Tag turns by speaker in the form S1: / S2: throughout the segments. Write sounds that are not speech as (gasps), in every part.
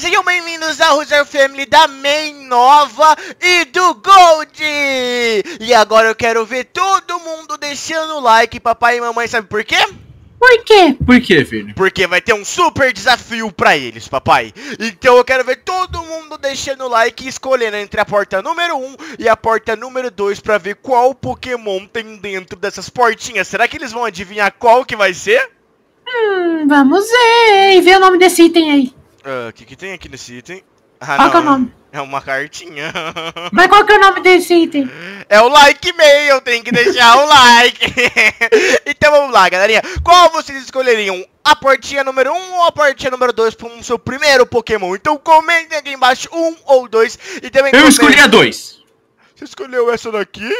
S1: sejam bem-vindos ao Roger Family da Main Nova e do Gold! E agora eu quero ver todo mundo deixando o like, papai e mamãe, sabe por quê? Por quê? Por quê, filho? Porque vai ter um super desafio pra eles, papai. Então eu quero ver todo mundo deixando o like e escolhendo entre a porta número 1 e a porta número 2 pra ver qual Pokémon tem dentro dessas portinhas. Será que eles vão adivinhar qual que vai ser? Hum, vamos ver. E ver o nome desse item aí. O uh, ah, que, que tem aqui nesse item? Ah, qual não, que é o nome? É uma cartinha. (laughs) Mas qual que é o nome desse item? É o like meio, tem que deixar o like. (laughs) então vamos lá, galerinha. Qual vocês escolheriam? A portinha número 1 um ou a portinha número 2 para o seu primeiro Pokémon? Então comentem aqui embaixo um ou dois. E também Eu comentem... escolhi a 2. Você escolheu essa daqui?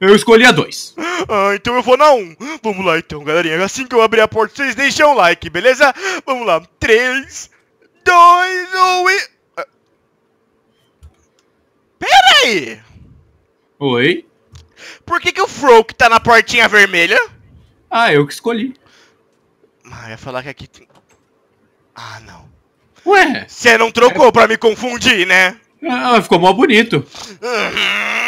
S1: Eu escolhi a 2. (gasps) Ah, então eu vou na 1. Um. Vamos lá então, galerinha. Assim que eu abrir a porta, vocês deixam o like, beleza? Vamos lá. 3, dois, um e. Ah. Pera aí! Oi? Por que, que o Froke tá na portinha vermelha? Ah, eu que escolhi. Ah, ia falar que aqui tem. Ah, não. Ué? Você não trocou é... pra me confundir, né? Ah, ficou mó bonito. Uhum.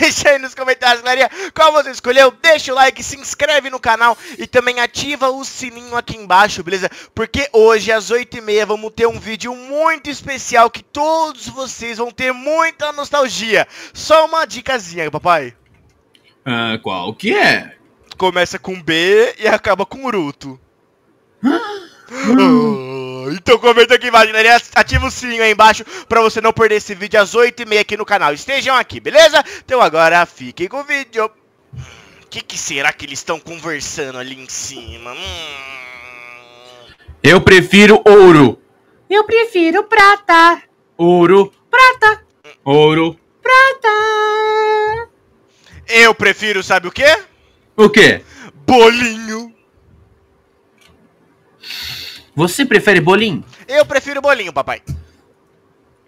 S1: (laughs) Deixa aí nos comentários, galerinha, qual você escolheu. Deixa o like, se inscreve no canal e também ativa o sininho aqui embaixo, beleza? Porque hoje, às 8h30, vamos ter um vídeo muito especial que todos vocês vão ter muita nostalgia. Só uma dicasinha, papai. Uh, qual que é? Começa com B e acaba com Uruto. Ah, ah. Então comenta aqui embaixo, galera. Ativa o sininho aí embaixo pra você não perder esse vídeo às 8h30 aqui no canal. Estejam aqui, beleza? Então agora fiquem com o vídeo. O que, que, será que eles estão conversando ali em cima? Hum... Eu prefiro ouro. Eu prefiro prata. Ouro. Prata. Ouro. Prata. Eu prefiro, sabe o quê? O quê? Bolinho. Você prefere bolinho? Eu prefiro bolinho, papai.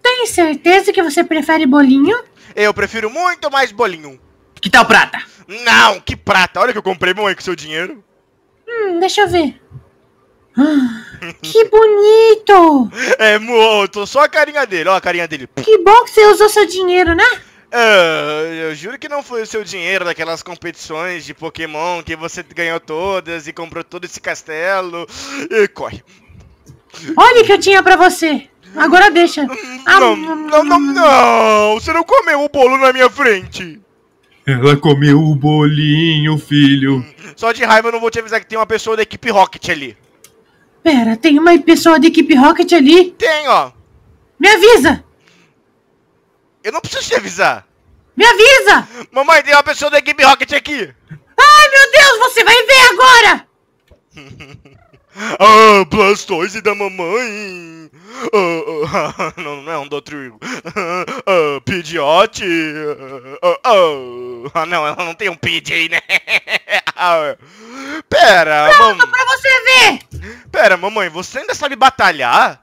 S1: Tem certeza que você prefere bolinho? Eu prefiro muito mais bolinho. Que tal prata? Não, que prata. Olha que eu comprei, mamãe, com seu dinheiro. Hum, deixa eu ver. Ah, que bonito! (laughs) É, mo, só a carinha dele, ó a carinha dele. Que bom que você usou seu dinheiro, né? Eu, ah, eu juro que não foi o seu dinheiro daquelas competições de Pokémon que você ganhou todas e comprou todo esse castelo. E corre. Olha o que eu tinha para você. Agora deixa. Ah, não, não, não, não. Você não comeu o bolo na minha frente. Ela comeu o bolinho, filho. Só de raiva eu não vou te avisar que tem uma pessoa da equipe Rocket ali. Pera, tem uma pessoa da equipe Rocket ali? Tem, ó. Me avisa! Eu não preciso te avisar. Me avisa! Mamãe, tem uma pessoa da equipe Rocket aqui! Ai, meu Deus, você vai ver agora! (laughs) ah, Blastoise da mamãe! Ah, ah (laughs) não, não é um Dotrio. Ah, ah Pidgeot! Ah, ah, não, ela não tem um Pidgey, né? (laughs) Pera, Pronto mam... pra você ver! Pera, mamãe, você ainda sabe batalhar?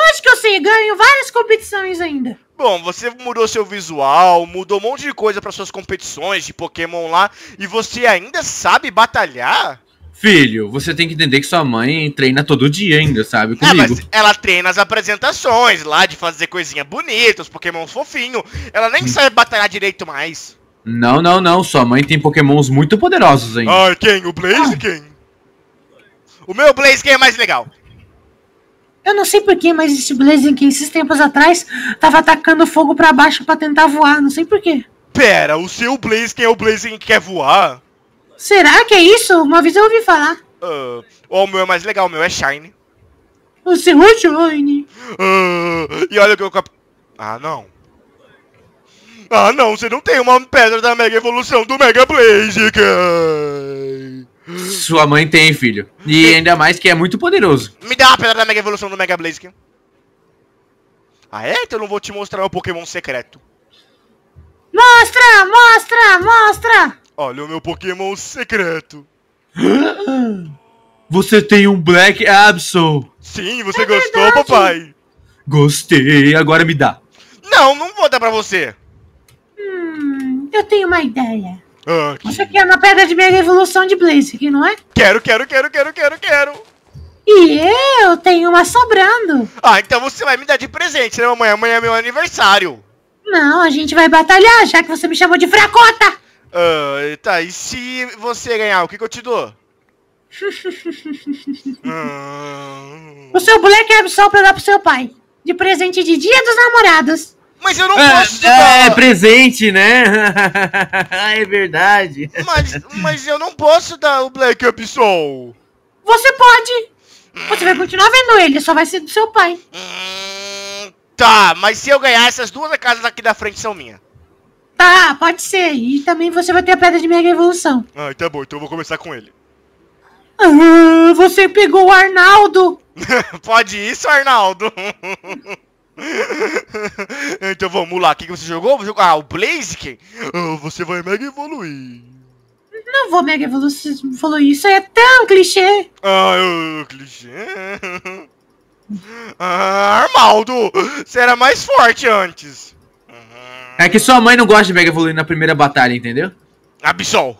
S1: Lógico que eu sei, ganho várias competições ainda. Bom, você mudou seu visual, mudou um monte de coisa para suas competições de Pokémon lá, e você ainda sabe batalhar? Filho, você tem que entender que sua mãe treina todo dia ainda, sabe? É, comigo. É, ela treina as apresentações lá de fazer coisinha bonita, os Pokémon fofinho. Ela nem hum. sabe batalhar direito mais. Não, não, não. Sua mãe tem Pokémons muito poderosos ainda. Ah, quem? O Blaziken? Ah. O meu Blaziken é mais legal. Eu não sei porquê, mas esse Blazing que esses tempos atrás tava atacando fogo para baixo para tentar voar, não sei porquê. Pera, o seu Blazing é o Blazing que quer voar? Será que é isso? Uma vez eu ouvi falar. Uh, oh, o meu é mais legal, o meu é Shine. O seu é Shine. Uh, e olha o que eu cap... Ah, não. Ah, não, você não tem uma pedra da Mega Evolução do Mega Blaziken. Sua mãe tem, filho. E ainda mais que é muito poderoso. Me dá uma pedra da Mega Evolução do Mega Blaziken. Ah, é? Então eu não vou te mostrar o Pokémon secreto. Mostra, mostra, mostra! Olha o meu Pokémon secreto. (gasps) Você tem um Black Absol. Sim, você é gostou, verdade. papai? Gostei, agora me dá. Não, não vou dar pra você. Hum, eu tenho uma ideia. Aqui. Isso aqui é uma pedra de mega evolução de Blaze, aqui, não é? Quero, quero, quero, quero, quero, quero. E eu tenho uma sobrando. Ah, então você vai me dar de presente, né, mamãe? Amanhã é meu aniversário. Não, a gente vai batalhar, já que você me chamou de fracota. Ah, tá, e se você ganhar, o que, que eu te dou? (laughs) Ah. O seu boneco é só pra dar pro seu pai. De presente de dia dos namorados. Mas eu não posso ah, te ah, dar. É presente, né? (laughs) Ah, é verdade. Mas, mas eu não posso dar o Black Up Soul. Você pode. Você vai continuar vendo ele, só vai ser do seu pai. Hum, tá, mas se eu ganhar, essas duas casas aqui da frente são minhas. Tá, pode ser. E também você vai ter a pedra de Mega Evolução. Ah, tá bom, então eu vou começar com ele. Ah, você pegou o Arnaldo! (laughs) pode isso, Arnaldo? (laughs) (laughs) então vamos lá, o que você jogou? Ah, o Blaziken? Oh, você vai mega evoluir. Não vou mega evoluir. Você falou isso é tão clichê. Ah, eu, é clichê? (laughs) Ah, Armaldo, você era mais forte antes. É que sua mãe não gosta de mega evoluir na primeira batalha, entendeu? Absol.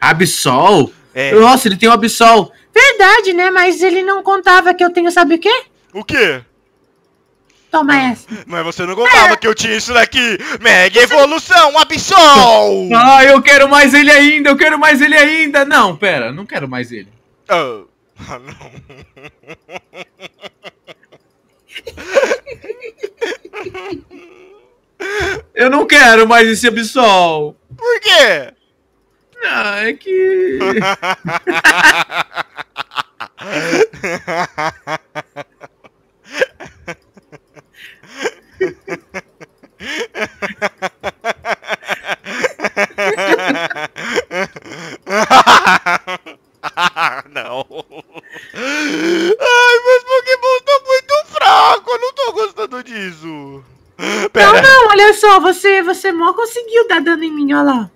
S1: Absol? É. Nossa, ele tem o Absol. Verdade, né? Mas ele não contava que eu tenho sabe o quê? O quê? Toma essa. Mas você não contava é. que eu tinha isso daqui. Mega Evolução Absol! Ah, eu quero mais ele ainda, eu quero mais ele ainda. Não, pera, não quero mais ele. Oh. Ah, não. eu não quero mais esse Absol. Por quê? Ah, é que... (laughs) falando disso? Pera. Não, não, olha só, você, você mó conseguiu dar dano em mim, olha lá.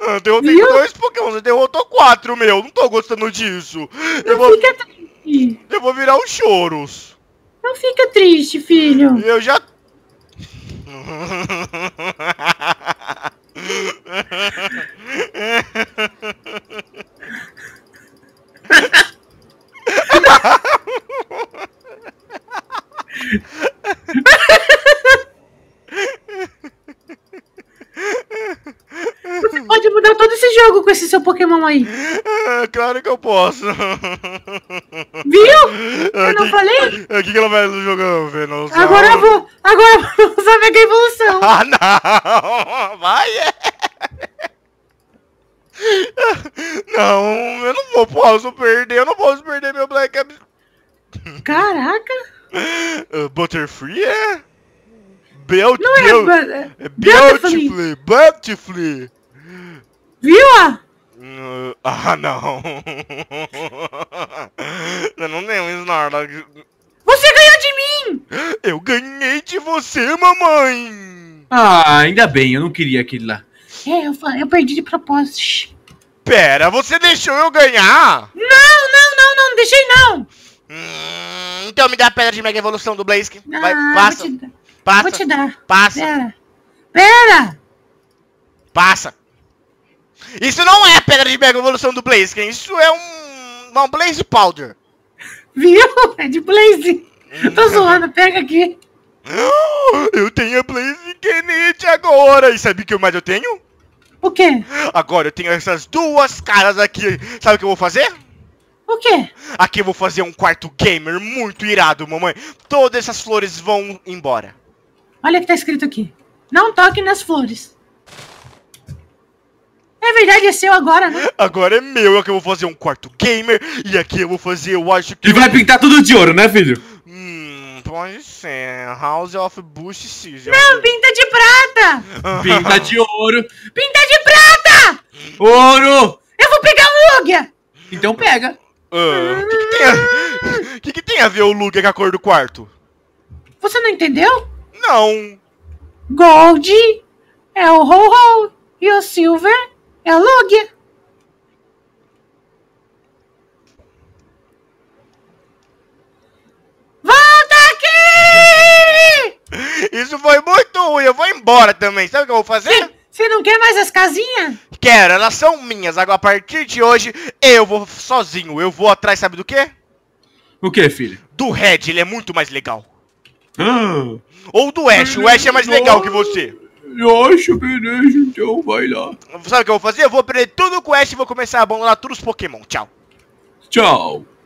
S1: Ah, eu derrotei Viu? dois Pokémon, você derrotou quatro, meu. Não tô gostando disso. Não eu vou... fica triste. Eu vou virar os choros. Não fica triste, filho. Eu já aí? É, claro que eu posso. Viu? É eu não falei? O é que, ela vai jogar, Venom? Agora eu vou. Agora eu vou usar (laughs) mega é evolução. Ah, não! Vai! É. Não, eu não vou, posso perder. Eu não posso perder meu Black Ops. Caraca! Uh, Butterfree é. Bel não é, é Viu? (laughs) ah, não. Eu não dei um Snorlax. Você ganhou de mim! Eu ganhei de você, mamãe! Ah, ainda bem, eu não queria aquele lá. É, eu, eu perdi de propósito. Pera, você deixou eu ganhar? Não, não, não, não, não deixei não. Hum, então me dá a pedra de mega evolução do Blaze. Ah, Vai, passa. Vou te, passa. Vou te dar. Passa. Pera. Pera. Passa. Isso não é pedra de mega evolução do Blaziken, isso é um. Não, Blaze Powder. Viu? É de Blaze. Hum. Tô zoando, pega aqui. (gasps) Eu tenho a Blaze Kennedy agora. E sabe o que mais eu tenho? O quê? Agora eu tenho essas duas caras aqui. Sabe o que eu vou fazer? O quê? Aqui eu vou fazer um quarto gamer muito irado, mamãe. Todas essas flores vão embora. Olha o que tá escrito aqui. Não toque nas flores. É verdade, é seu agora, né? Agora é meu, aqui é eu vou fazer um quarto gamer, e aqui eu vou fazer, eu acho que... E vai pintar tudo de ouro, né, filho? Hum, pode ser. É, House of Bush Season. Não, pinta de prata! pinta de ouro. Pinta de prata! Ouro! Eu vou pegar o Lugia! Então pega. Ah, o uh, que, que, tem a... (laughs) que, que tem a ver o Lugia com a cor do quarto? Você não entendeu? Não. Gold é o Ho-Ho e o Silver é log. Volta aqui! Isso foi muito ruim. Eu vou embora também. Sabe o que eu vou fazer? Você não quer mais as casinhas? Quero, elas são minhas. Agora, a partir de hoje, eu vou sozinho. Eu vou atrás, sabe do quê? O quê, filho? Do Red, ele é muito mais legal. Ah. Ou do Ash, o Ash é mais legal que você. Eu acho, beleza, então vai lá. Sabe o que eu vou fazer? Eu vou aprender tudo com o Ash e vou começar a abandonar todos os Pokémon. Tchau. Tchau.